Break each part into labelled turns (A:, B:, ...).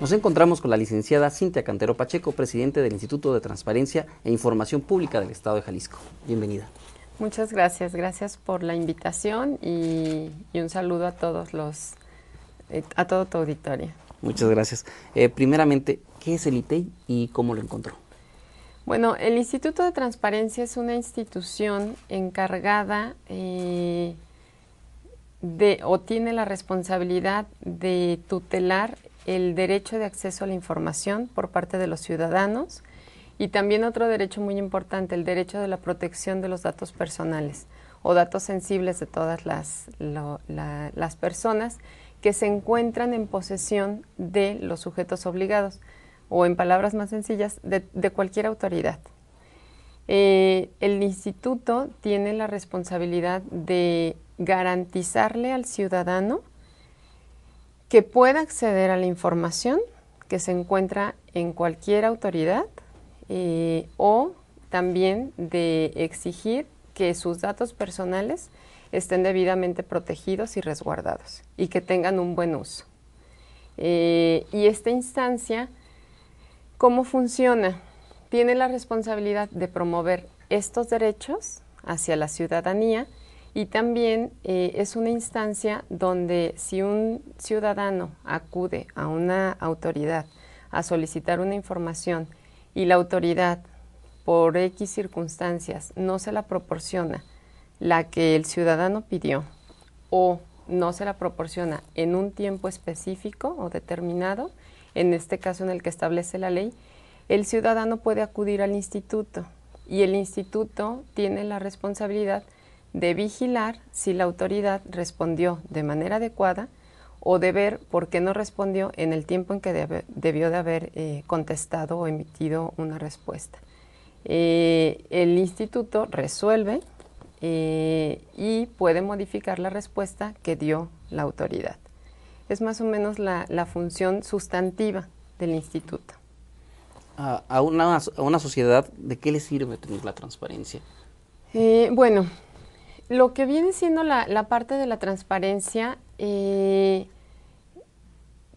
A: Nos encontramos con la licenciada Cintia Cantero Pacheco, presidente del Instituto de Transparencia e Información Pública del Estado de Jalisco. Bienvenida.
B: Muchas gracias, gracias por la invitación y, un saludo a todos los, eh, a todo tu auditorio.
A: Muchas gracias. Eh, primeramente, ¿qué es el ITEI e y cómo lo encontró?
B: Bueno, el Instituto de Transparencia es una institución encargada eh, o tiene la responsabilidad de tutelar el derecho de acceso a la información por parte de los ciudadanos y también otro derecho muy importante, el derecho de la protección de los datos personales o datos sensibles de todas las, las personas que se encuentran en posesión de los sujetos obligados o en palabras más sencillas, de, cualquier autoridad. Eh, el instituto tiene la responsabilidad de garantizarle al ciudadano que pueda acceder a la información que se encuentra en cualquier autoridad eh, o también de exigir que sus datos personales estén debidamente protegidos y resguardados y que tengan un buen uso. Eh, y esta instancia, ¿cómo funciona? Tiene la responsabilidad de promover estos derechos hacia la ciudadanía y también eh, es una instancia donde si un ciudadano acude a una autoridad a solicitar una información y la autoridad por X circunstancias no se la proporciona la que el ciudadano pidió o no se la proporciona en un tiempo específico o determinado, en este caso en el que establece la ley, el ciudadano puede acudir al instituto y el instituto tiene la responsabilidad de vigilar si la autoridad respondió de manera adecuada o de ver por qué no respondió en el tiempo en que debió de haber eh, contestado o emitido una respuesta. Eh, el instituto resuelve eh, y puede modificar la respuesta que dio la autoridad. Es más o menos la, función sustantiva del instituto.
A: A, una, sociedad, ¿de qué le sirve tener la transparencia?
B: bueno, lo que viene siendo la, parte de la transparencia, eh,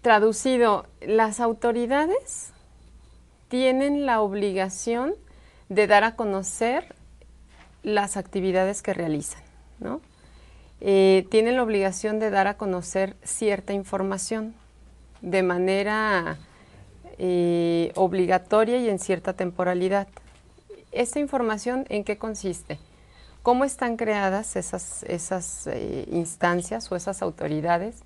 B: traducido, las autoridades tienen la obligación de dar a conocer las actividades que realizan, ¿no? Eh, tienen la obligación de dar a conocer cierta información de manera eh, obligatoria y en cierta temporalidad. ¿Esta información en qué consiste? cómo están creadas esas, esas eh, instancias o esas autoridades,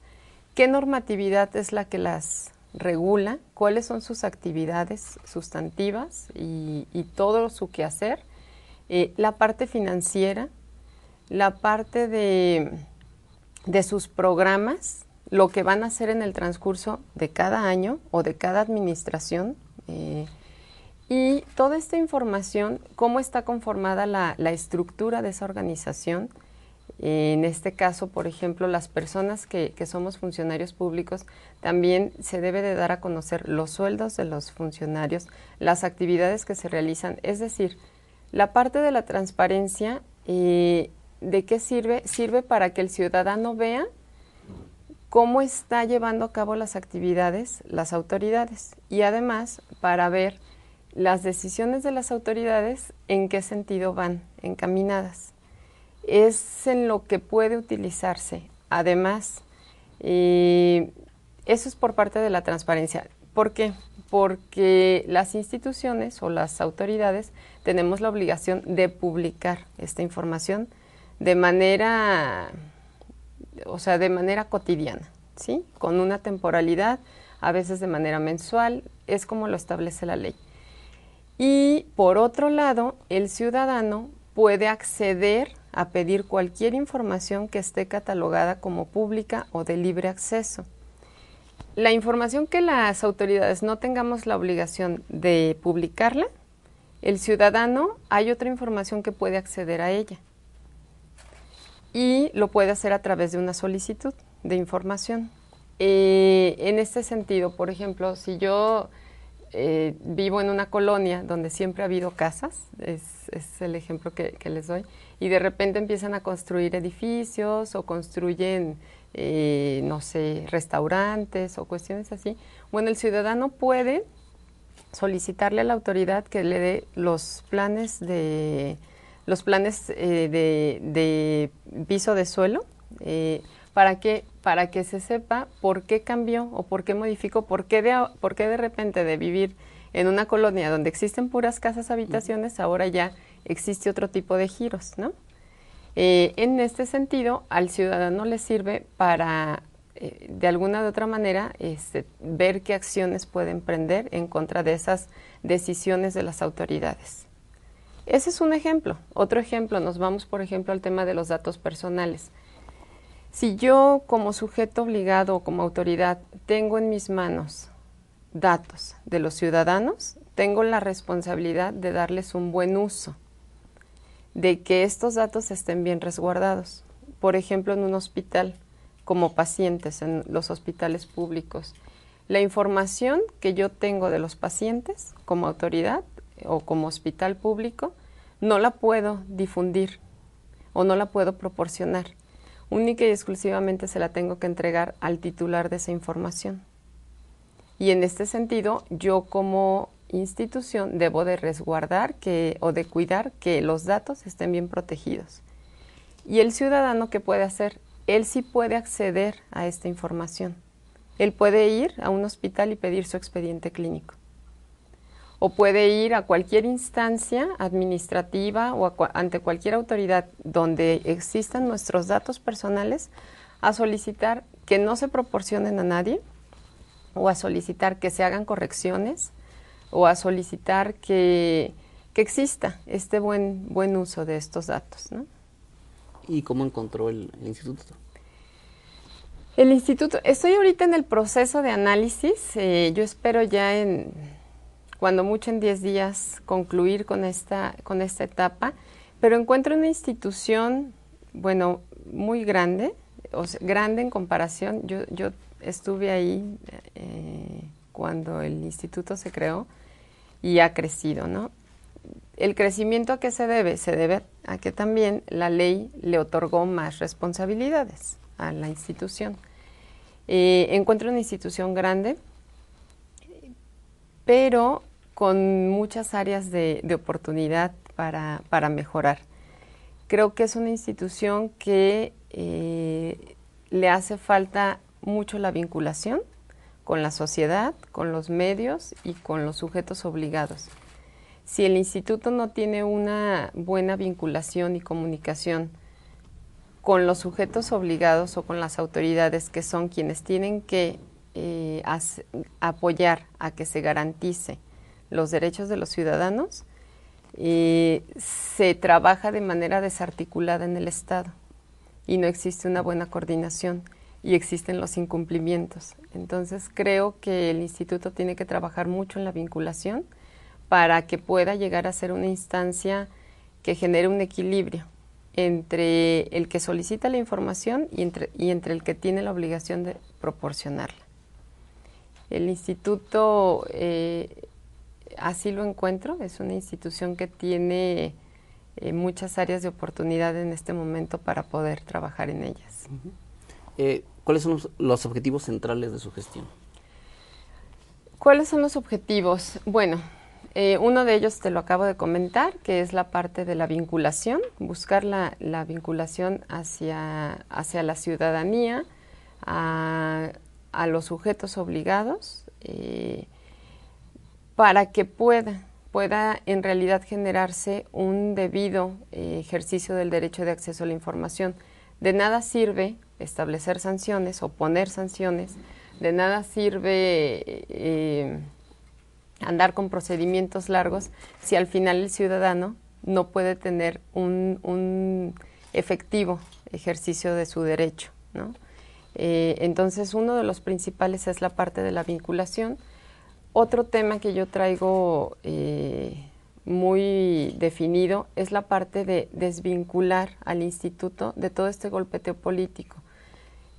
B: qué normatividad es la que las regula, cuáles son sus actividades sustantivas y, todo su quehacer, eh, la parte financiera, la parte de, sus programas, lo que van a hacer en el transcurso de cada año o de cada administración. Eh, y toda esta información, cómo está conformada la, la estructura de esa organización, en este caso, por ejemplo, las personas que, que, somos funcionarios públicos, también se debe de dar a conocer los sueldos de los funcionarios, las actividades que se realizan. Es decir, la parte de la transparencia, eh, ¿de qué sirve? Sirve para que el ciudadano vea cómo está llevando a cabo las actividades las autoridades y además para ver las decisiones de las autoridades en qué sentido van encaminadas. Es en lo que puede utilizarse. Además, eh, eso es por parte de la transparencia. ¿Por qué? Porque las instituciones o las autoridades tenemos la obligación de publicar esta información de manera, o sea, de manera cotidiana, ¿sí? Con una temporalidad, a veces de manera mensual, es como lo establece la ley. Y por otro lado, el ciudadano puede acceder a pedir cualquier información que esté catalogada como pública o de libre acceso. La información que las autoridades no tengamos la obligación de publicarla, el ciudadano hay otra información que puede acceder a ella y lo puede hacer a través de una solicitud de información. Eh, en este sentido, por ejemplo, si yo eh, vivo en una colonia donde siempre ha habido casas, es, el ejemplo que, les doy, y de repente empiezan a construir edificios o construyen, eh, no sé, restaurantes o cuestiones así. Bueno, el ciudadano puede solicitarle a la autoridad que le dé los planes de los planes eh, de, de, piso de suelo para que, se sepa por qué cambió o por qué modificó, por qué de, por de repente de vivir en una colonia donde existen puras casas habitaciones, ahora ya existe otro tipo de giros, ¿no? Eh, en este sentido, al ciudadano le sirve para, eh, de alguna u otra manera, este, ver qué acciones puede emprender en contra de esas decisiones de las autoridades. Ese es un ejemplo. Otro ejemplo, nos vamos, por ejemplo, al tema de los datos personales. Si yo como sujeto obligado o como autoridad tengo en mis manos datos de los ciudadanos, tengo la responsabilidad de darles un buen uso, de que estos datos estén bien resguardados. Por ejemplo, en un hospital, como pacientes en los hospitales públicos, la información que yo tengo de los pacientes como autoridad o como hospital público, no la puedo difundir o no la puedo proporcionar única y exclusivamente se la tengo que entregar al titular de esa información. Y en este sentido, yo como institución debo de resguardar que, o de cuidar que los datos estén bien protegidos. ¿Y el ciudadano qué puede hacer? Él sí puede acceder a esta información. Él puede ir a un hospital y pedir su expediente clínico o puede ir a cualquier instancia administrativa o ante cualquier autoridad donde existan nuestros datos personales a solicitar que no se proporcionen a nadie o a solicitar que se hagan correcciones o a solicitar que, exista este
A: buen, buen
B: uso de estos datos.
A: ¿Y cómo encontró el, instituto?
B: El instituto, estoy ahorita en el proceso de análisis, eh, yo espero ya en cuando mucho en 10 días concluir con esta, con esta etapa, pero encuentro una institución, bueno, muy grande, o grande en comparación, yo, estuve ahí eh, cuando el instituto se creó y ha crecido, ¿no? ¿El crecimiento a qué se debe? Se debe a que también la ley le otorgó más responsabilidades a la institución. Eh, encuentro una institución grande, pero con muchas áreas de, oportunidad para, mejorar. Creo que es una institución que eh, le hace falta mucho la vinculación con la sociedad, con los medios y con los sujetos obligados. Si el instituto no tiene una buena vinculación y comunicación con los sujetos obligados o con las autoridades que son quienes tienen que eh, apoyar a que se garantice los derechos de los ciudadanos, se trabaja de manera desarticulada en el Estado y no existe una buena coordinación y existen los incumplimientos. Entonces creo que el instituto tiene que trabajar mucho en la vinculación para que pueda llegar a ser una instancia que genere un equilibrio entre el que solicita la información y entre, entre el que tiene la obligación de proporcionarla. El instituto eh, así lo encuentro, es una institución que tiene eh, muchas áreas de oportunidad en este momento para poder trabajar en ellas.
A: Eh, ¿Cuáles son los, objetivos centrales de su gestión?
B: ¿Cuáles son los objetivos? Bueno, eh, uno de ellos te lo acabo de comentar, que es la parte de la vinculación, buscar la, vinculación hacia, hacia, la ciudadanía, a los sujetos obligados para que pueda, en realidad generarse un debido eh, ejercicio del derecho de acceso a la información. De nada sirve establecer sanciones o poner sanciones, de nada sirve eh, andar con procedimientos largos si al final el ciudadano no puede tener un, efectivo ejercicio de su derecho. Eh, entonces uno de los principales es la parte de la vinculación, otro tema que yo traigo eh, muy definido es la parte de desvincular al instituto de todo este golpeteo político.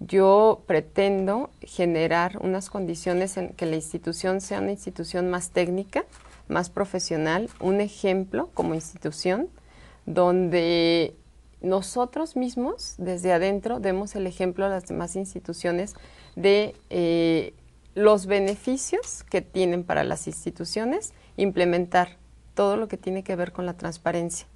B: Yo pretendo generar unas condiciones en que la institución sea una institución más técnica, más profesional, un ejemplo como institución, donde nosotros mismos desde adentro demos el ejemplo a las demás instituciones de eh, los beneficios que tienen para las instituciones implementar todo lo que tiene que ver con la transparencia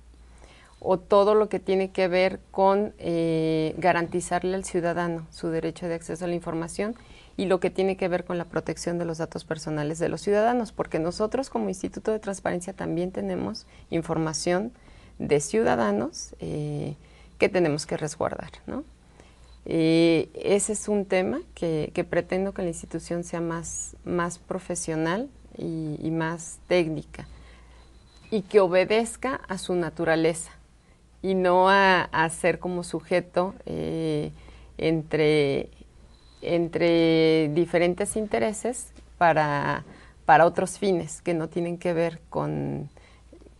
B: o todo lo que tiene que ver con eh, garantizarle al ciudadano su derecho de acceso a la información y lo que tiene que ver con la protección de los datos personales de los ciudadanos, porque nosotros como Instituto de Transparencia también tenemos información de ciudadanos eh, que tenemos que resguardar, ¿no? Y ese es un tema que, pretendo que la institución sea más, más profesional y, más técnica y que obedezca a su naturaleza y no a, ser como sujeto eh, entre, entre diferentes intereses para otros fines que no tienen que ver con,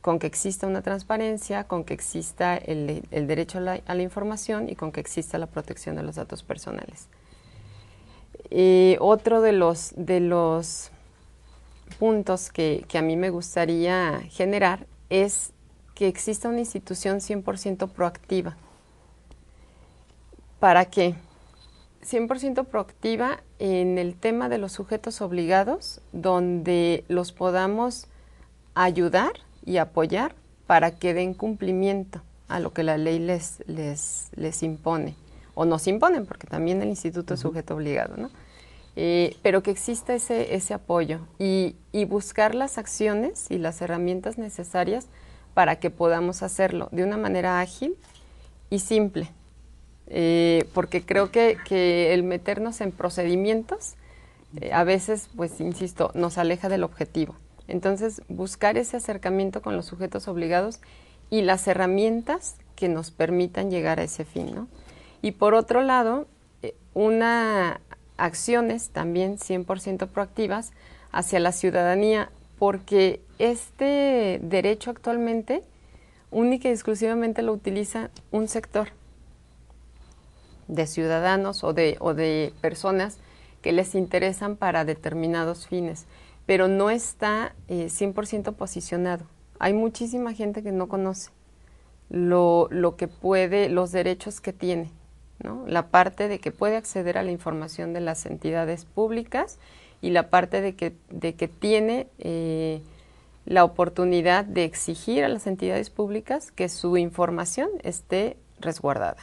B: con que exista una transparencia, con que exista el, derecho a la, información y con que exista la protección de los datos personales. Eh, otro de los, de los puntos que, que a mí me gustaría generar es que exista una institución 100% proactiva. ¿Para qué? 100% proactiva en el tema de los sujetos obligados, donde los podamos ayudar y apoyar para que den cumplimiento a lo que la ley les, les, les impone o nos imponen, porque también el instituto es sujeto obligado, eh, pero que exista ese, ese apoyo y, buscar las acciones y las herramientas necesarias para que podamos hacerlo de una manera ágil y simple, eh, porque creo que, el meternos en procedimientos eh, a veces, pues insisto, nos aleja del objetivo. Entonces, buscar ese acercamiento con los sujetos obligados y las herramientas que nos permitan llegar a ese fin. Y por otro lado, eh, una acciones también 100% proactivas hacia la ciudadanía, porque este derecho actualmente única y exclusivamente lo utiliza un sector de ciudadanos o de personas que les interesan para determinados fines pero no está 100% eh, posicionado. Hay muchísima gente que no conoce lo, que puede, los derechos que tiene, La parte de que puede acceder a la información de las entidades públicas y la parte de que, de que tiene eh, la oportunidad de exigir a las entidades públicas que su información esté resguardada.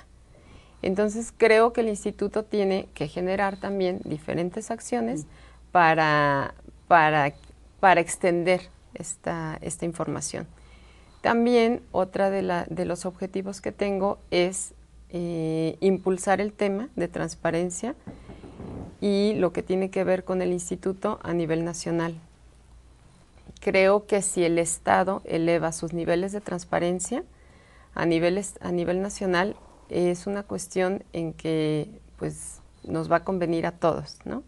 B: Entonces creo que el instituto tiene que generar también diferentes acciones mm. para, para, para extender esta, información. También otra de, los objetivos que tengo es eh, impulsar el tema de transparencia y lo que tiene que ver con el instituto a nivel nacional. Creo que si el Estado eleva sus niveles de transparencia a, niveles, a nivel nacional, es una cuestión en que pues, nos va a convenir a todos, ¿no?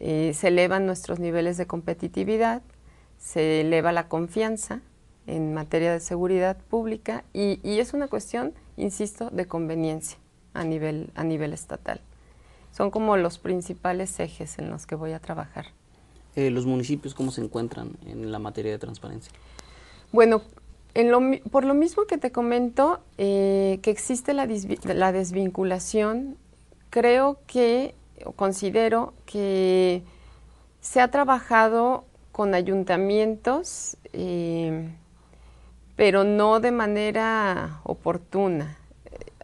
B: Eh, se elevan nuestros niveles de competitividad, se eleva la confianza en materia de seguridad pública y, es una cuestión, insisto, de conveniencia a nivel, a nivel estatal. Son como los principales ejes en los que voy a trabajar.
A: Eh, ¿Los municipios cómo se encuentran en la materia de transparencia?
B: Bueno, por lo mismo que te comento, eh, que existe la desvinculación, creo que considero que se ha trabajado con ayuntamientos, eh, pero no de manera oportuna.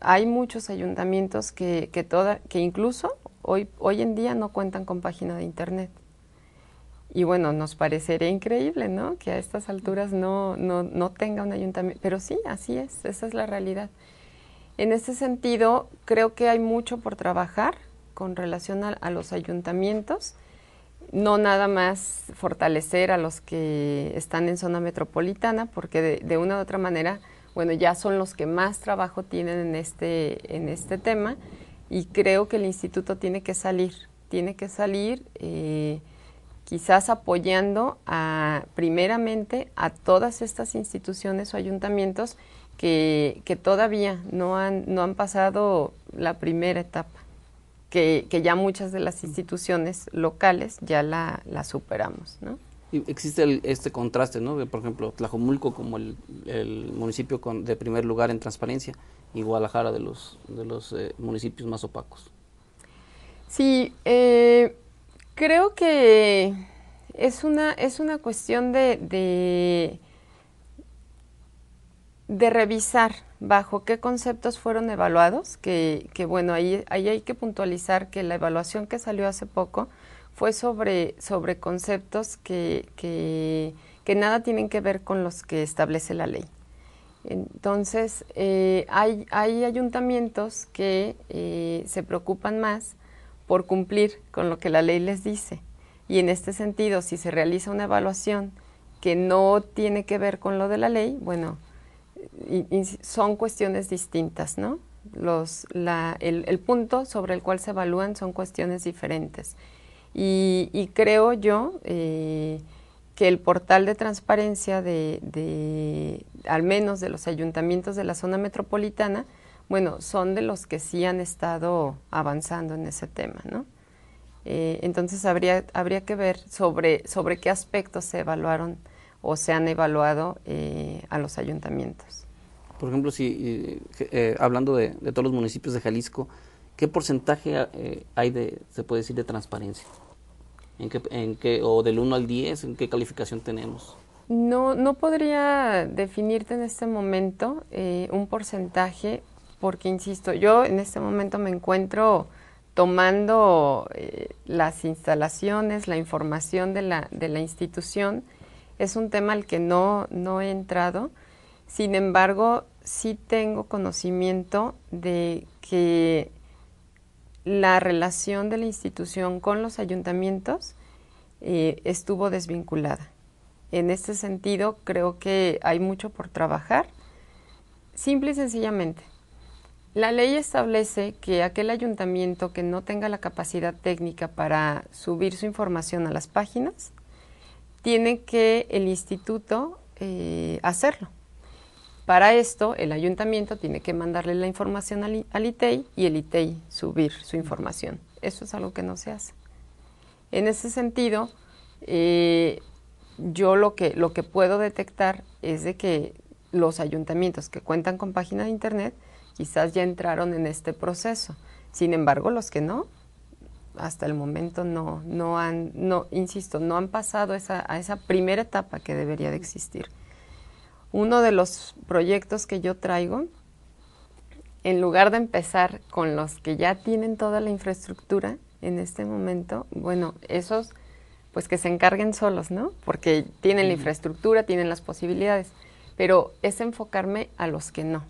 B: Hay muchos ayuntamientos que, que, que incluso hoy, hoy en día no cuentan con página de internet. Y bueno, nos parecería increíble, ¿no? Que a estas alturas no, no, no tenga un ayuntamiento. Pero sí, así es, esa es la realidad. En ese sentido, creo que hay mucho por trabajar con relación a, los ayuntamientos, no nada más fortalecer a los que están en zona metropolitana, porque de, una u otra manera, bueno, ya son los que más trabajo tienen en este, en este tema y creo que el instituto tiene que salir, tiene que salir eh, quizás apoyando a, primeramente a todas estas instituciones o ayuntamientos que, que todavía no han, no han pasado la primera etapa que, ya muchas de las instituciones locales ya la, superamos,
A: ¿no? Y existe este contraste, ¿no? Por ejemplo, Tlajomulco como el, municipio de primer lugar en transparencia y Guadalajara de los, de los eh, municipios más opacos.
B: Sí, eh, creo que es una, es una cuestión de, de revisar bajo qué conceptos fueron evaluados, que, bueno, ahí, ahí, hay que puntualizar que la evaluación que salió hace poco fue sobre, sobre conceptos que, que, nada tienen que ver con los que establece la ley. Entonces, eh, hay, hay, ayuntamientos que eh, se preocupan más por cumplir con lo que la ley les dice. Y en este sentido, si se realiza una evaluación que no tiene que ver con lo de la ley, bueno, son cuestiones distintas, ¿no? Los, el, punto sobre el cual se evalúan son cuestiones diferentes. Y, creo yo eh, que el portal de transparencia de, al menos de los ayuntamientos de la zona metropolitana, bueno, son de los que sí han estado avanzando en ese tema, ¿no? Eh, entonces habría, habría que ver sobre, sobre qué aspectos se evaluaron o se han evaluado eh, a los ayuntamientos.
A: Por ejemplo, si eh, eh, hablando de, todos los municipios de Jalisco, ¿qué porcentaje hay de, se puede decir, de transparencia? ¿En o del 1 al 10, ¿en qué calificación tenemos?
B: No, no podría definirte en este momento un porcentaje, porque insisto, yo en este momento me encuentro tomando las instalaciones, la información de la, de la institución, es un tema al que no, no he entrado. Sin embargo, sí tengo conocimiento de que la relación de la institución con los ayuntamientos eh, estuvo desvinculada. En este sentido, creo que hay mucho por trabajar. Simple y sencillamente, la ley establece que aquel ayuntamiento que no tenga la capacidad técnica para subir su información a las páginas tiene que el instituto eh, hacerlo. Para esto, el ayuntamiento tiene que mandarle la información al, ITEI e y el ITEI e subir su información. Eso es algo que no se hace. En ese sentido, eh, yo lo que, lo que puedo detectar es de que los ayuntamientos que cuentan con página de Internet quizás ya entraron en este proceso. Sin embargo, los que no, hasta el momento no, han, no, insisto, no han pasado a esa primera etapa que debería de existir. Uno de los proyectos que yo traigo, en lugar de empezar con los que ya tienen toda la infraestructura en este momento, bueno, esos pues que se encarguen solos, ¿no? Porque tienen la infraestructura, tienen las posibilidades, pero es enfocarme a los que no,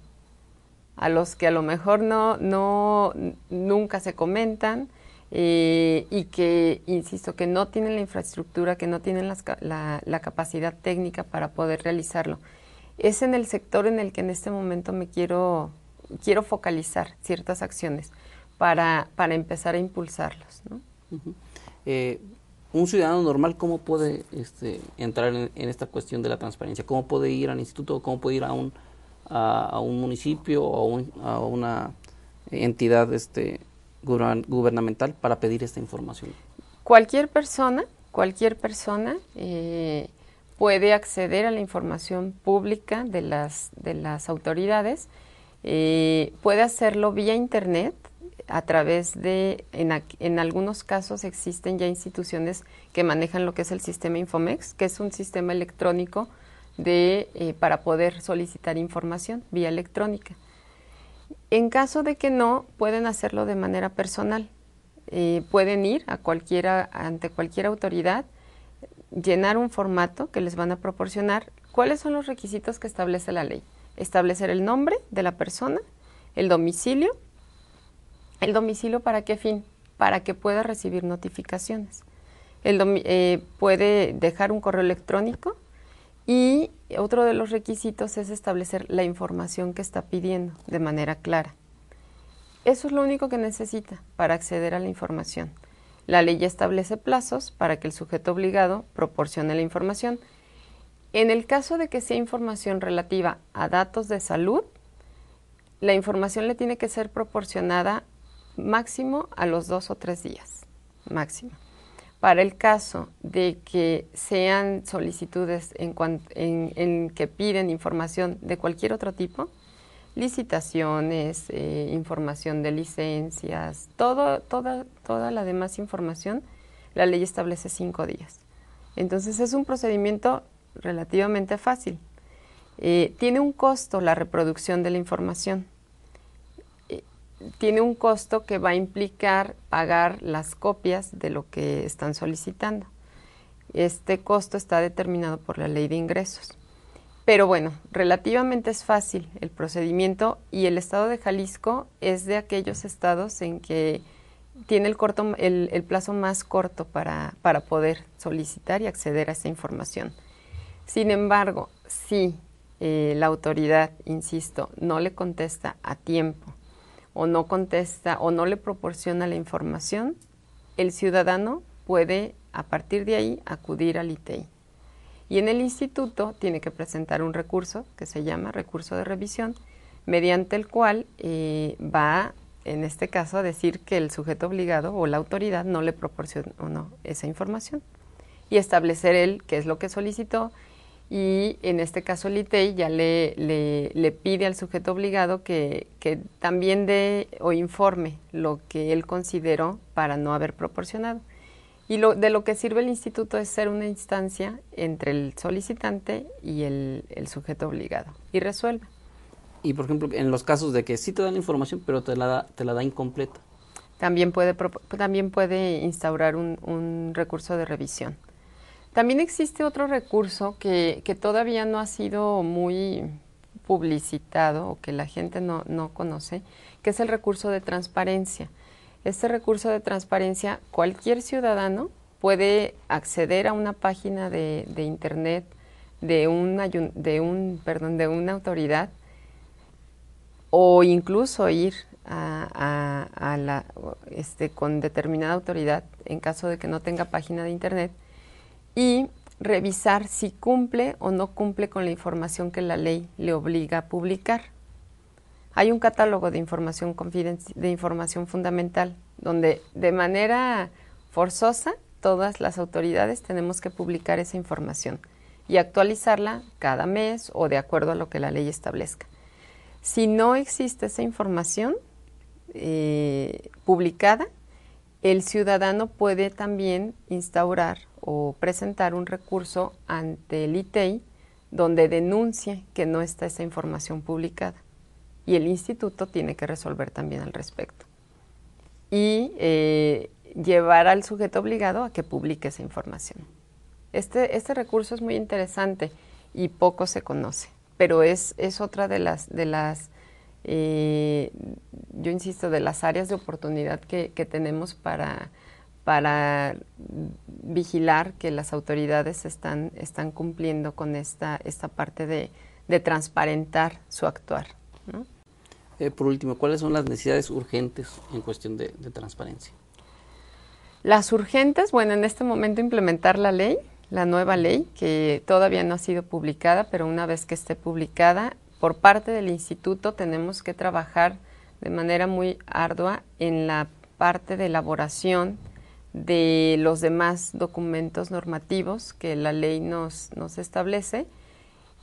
B: a los que a lo mejor no, no, nunca se comentan, eh, y que, insisto, que no tienen la infraestructura, que no tienen la, la, capacidad técnica para poder realizarlo. Es en el sector en el que en este momento me quiero, quiero focalizar ciertas acciones para, para empezar a impulsarlos.
A: Eh, un ciudadano normal, ¿cómo puede este, entrar en, esta cuestión de la transparencia? ¿Cómo puede ir al instituto? ¿Cómo puede ir a un, a, un municipio o a, a una entidad este, gubernamental para pedir esta información.
B: Cualquier persona, cualquier persona eh, puede acceder a la información pública de las, de las autoridades, eh, puede hacerlo vía Internet a través de, en, algunos casos existen ya instituciones que manejan lo que es el sistema Infomex, que es un sistema electrónico de, eh, para poder solicitar información vía electrónica. En caso de que no, pueden hacerlo de manera personal. Eh, pueden ir a cualquiera, ante cualquier autoridad, llenar un formato que les van a proporcionar. ¿Cuáles son los requisitos que establece la ley? Establecer el nombre de la persona, el domicilio. ¿El domicilio para qué fin? Para que pueda recibir notificaciones. El eh, puede dejar un correo electrónico y otro de los requisitos es establecer la información que está pidiendo de manera clara. Eso es lo único que necesita para acceder a la información. La ley establece plazos para que el sujeto obligado proporcione la información. En el caso de que sea información relativa a datos de salud, la información le tiene que ser proporcionada máximo a los dos o tres días, máximo. Para el caso de que sean solicitudes en, que piden información de cualquier otro tipo, licitaciones, eh, información de licencias, toda, la demás información, la ley establece cinco días. Entonces es un procedimiento relativamente fácil. Eh, tiene un costo la reproducción de la información tiene un costo que va a implicar pagar las copias de lo que están solicitando. Este costo está determinado por la ley de ingresos. Pero bueno, relativamente es fácil el procedimiento y el estado de Jalisco es de aquellos estados en que tiene el, plazo más corto para, poder solicitar y acceder a esa información. Sin embargo, si eh, la autoridad, insisto, no le contesta a tiempo o no contesta o no le proporciona la información, el ciudadano puede a partir de ahí acudir al ITEI. E y en el instituto tiene que presentar un recurso que se llama recurso de revisión, mediante el cual eh, va, en este caso, a decir que el sujeto obligado o la autoridad no le proporcionó no, esa información y establecer él qué es lo que solicitó y en este caso el ITEI e ya le, le, pide al sujeto obligado que, también dé o informe lo que él consideró para no haber proporcionado. Y lo, de lo que sirve el instituto es ser una instancia entre el solicitante y el, sujeto obligado
A: y resuelva. Y por ejemplo, en los casos de que sí te dan información, pero te la da, te la incompleta. También
B: puede, también puede instaurar un recurso de revisión también existe otro recurso que, todavía no ha sido muy publicitado o que la gente no, conoce, que es el recurso de transparencia. Este recurso de transparencia, cualquier ciudadano puede acceder a una página de, internet de un, de un perdón de una autoridad o incluso ir este, con determinada autoridad en caso de que no tenga página de internet y revisar si cumple o no cumple con la información que la ley le obliga a publicar. Hay un catálogo de información, de información fundamental donde de manera forzosa todas las autoridades tenemos que publicar esa información y actualizarla cada mes o de acuerdo a lo que la ley establezca. Si no existe esa información eh, publicada, el ciudadano puede también instaurar o presentar un recurso ante el ITEI donde denuncie que no está esa información publicada. Y el instituto tiene que resolver también al respecto. Y eh, llevar al sujeto obligado a que publique esa información. Este, este, recurso es muy interesante y poco se conoce, pero es, otra de las, de las eh, yo insisto, de las áreas de oportunidad que tenemos para para vigilar que las autoridades están, están cumpliendo con esta, esta parte de, transparentar su actuar.
A: Eh, por último, ¿cuáles son las necesidades urgentes en cuestión de, de, transparencia?
B: Las urgentes, bueno, en este momento implementar la ley, la nueva ley, que todavía no ha sido publicada, pero una vez que esté publicada, por parte del instituto tenemos que trabajar de manera muy ardua en la parte de elaboración de los demás documentos normativos que la ley nos, establece.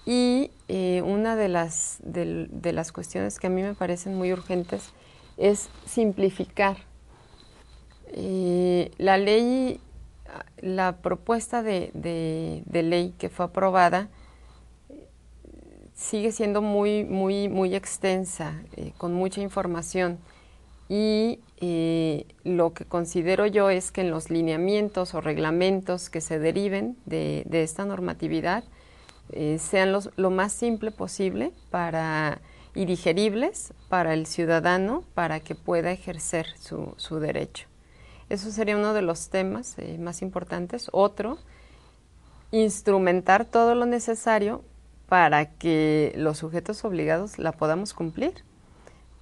B: Y eh, una de las, de, las cuestiones que a mí me parecen muy urgentes es simplificar. Eh, la ley, la propuesta de, ley que fue aprobada eh, sigue siendo muy, muy, muy extensa, con mucha información. Y y lo que considero yo es que en los lineamientos o reglamentos que se deriven de, esta normatividad eh, sean lo más simple posible para, y digeribles para el ciudadano para que pueda ejercer su, derecho. Eso sería uno de los temas eh, más importantes. Otro, instrumentar todo lo necesario para que los sujetos obligados la podamos cumplir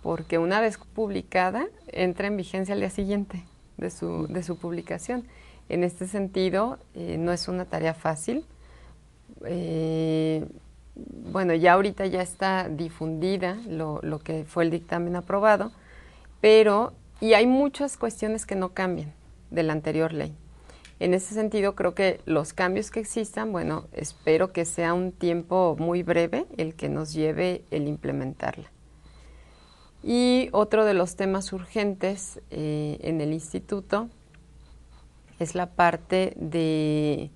B: porque una vez publicada entra en vigencia al día siguiente de su, mm. publicación. En este sentido, eh, no es una tarea fácil. Eh, bueno, ya ahorita ya está difundida lo, lo, que fue el dictamen aprobado, pero, y hay muchas cuestiones que no cambian de la anterior ley. En ese sentido, creo que los cambios que existan, bueno, espero que sea un tiempo muy breve el que nos lleve el implementarla. Y otro de los temas urgentes eh, en el instituto es la parte de,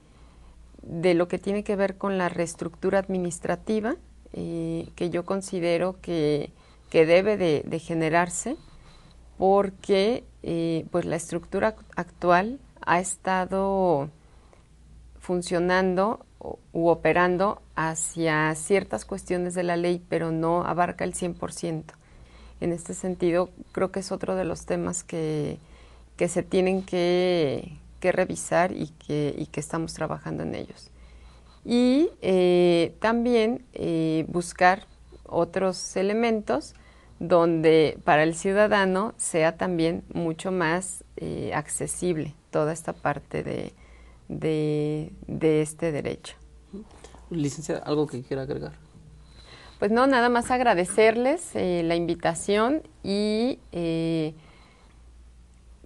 B: lo que tiene que ver con la reestructura administrativa, eh, que yo considero que, debe de, generarse, porque eh, pues, la estructura actual ha estado funcionando u operando hacia ciertas cuestiones de la ley, pero no abarca el 100% en este sentido creo que es otro de los temas que, que se tienen que, revisar y que, y que, estamos trabajando en ellos. Y eh, también eh, buscar otros elementos donde para el ciudadano sea también mucho más eh, accesible toda esta parte de, de este derecho. Licencia, ¿algo que quiera agregar? Pues no, nada más agradecerles eh, la invitación y eh,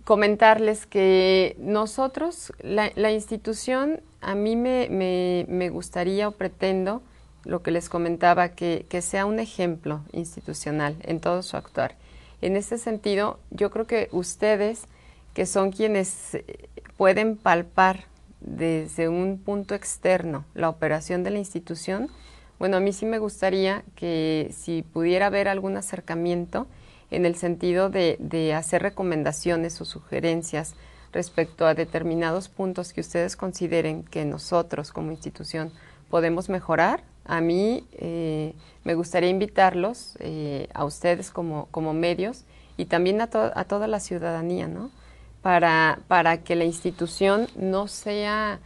B: comentarles que nosotros, la, institución, a mí me, gustaría o pretendo, lo que les comentaba, que, que sea un ejemplo institucional en todo su actuar. En este sentido, yo creo que ustedes, que son quienes eh, pueden palpar desde un punto externo la operación de la institución, bueno, a mí sí me gustaría que si pudiera haber algún acercamiento en el sentido de, hacer recomendaciones o sugerencias respecto a determinados puntos que ustedes consideren que nosotros como institución podemos mejorar. A mí eh, me gustaría invitarlos eh, a ustedes como, medios y también a, toda la ciudadanía, ¿no? para que la institución no sea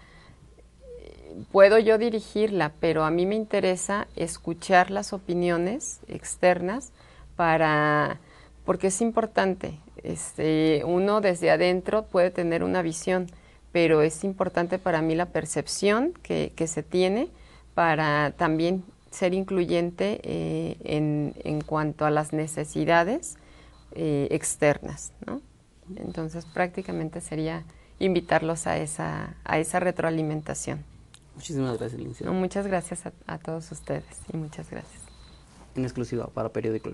B: puedo yo dirigirla, pero a mí me interesa escuchar las opiniones externas para, porque es importante. Este, uno desde adentro puede tener una visión, pero es importante para mí la percepción que, se tiene para también ser incluyente eh, en, cuanto a las necesidades eh, externas. Entonces prácticamente sería invitarlos a esa, a esa retroalimentación.
A: Muchísimas gracias,
B: muchas gracias a, a todos ustedes y muchas gracias.
A: En exclusiva para Periódico El